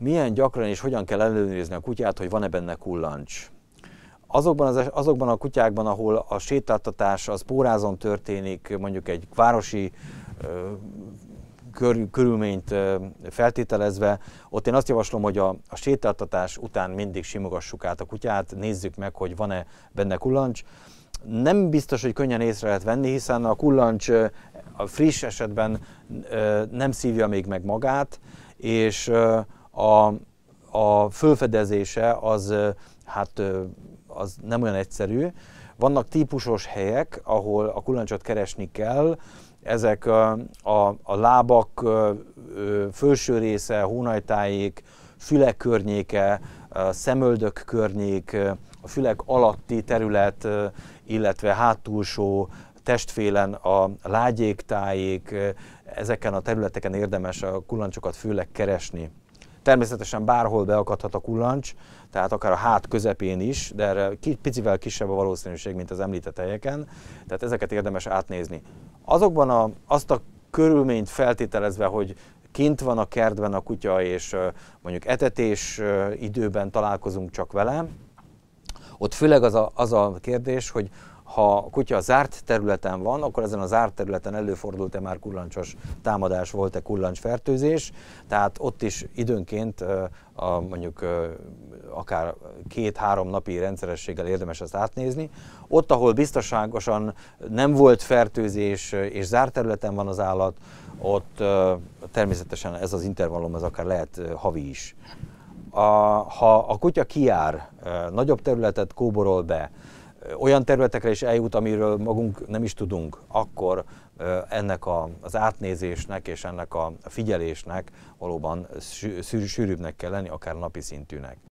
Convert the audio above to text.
milyen gyakran és hogyan kell ellenőrizni a kutyát, hogy van-e benne kullancs. Azokban, az, azokban a kutyákban, ahol a sétáltatás az pórázon történik, mondjuk egy városi kör, körülményt feltételezve, ott én azt javaslom, hogy a, a sétáltatás után mindig simogassuk át a kutyát, nézzük meg, hogy van-e benne kullancs. Nem biztos, hogy könnyen észre lehet venni, hiszen a kullancs a friss esetben nem szívja még meg magát, és a, a fölfedezése az, hát, az nem olyan egyszerű. Vannak típusos helyek, ahol a kulancsot keresni kell, ezek a, a, a lábak felső része, hónajtáik, fülek környéke, a szemöldök környék, a fülek alatti terület, illetve hátulsó testfélen a lágyéktájék, ezeken a területeken érdemes a kullancsokat főleg keresni. Természetesen bárhol beakadhat a kullancs, tehát akár a hát közepén is, de erre picivel kisebb a valószínűség, mint az említett helyeken, tehát ezeket érdemes átnézni. Azokban a, azt a körülményt feltételezve, hogy kint van a kertben a kutya, és mondjuk etetés időben találkozunk csak vele, ott főleg az a, az a kérdés, hogy ha a kutya zárt területen van, akkor ezen a zárt területen előfordult-e már kullancsos támadás, volt-e kullancsfertőzés, tehát ott is időnként a, mondjuk akár két-három napi rendszerességgel érdemes ezt átnézni. Ott, ahol biztonságosan nem volt fertőzés és zárt területen van az állat, ott természetesen ez az intervallum az akár lehet havi is. A, ha a kutya kiár, nagyobb területet kóborol be, olyan területekre is eljut, amiről magunk nem is tudunk, akkor ennek a, az átnézésnek és ennek a figyelésnek valóban sűrűbbnek kell lenni, akár napi szintűnek.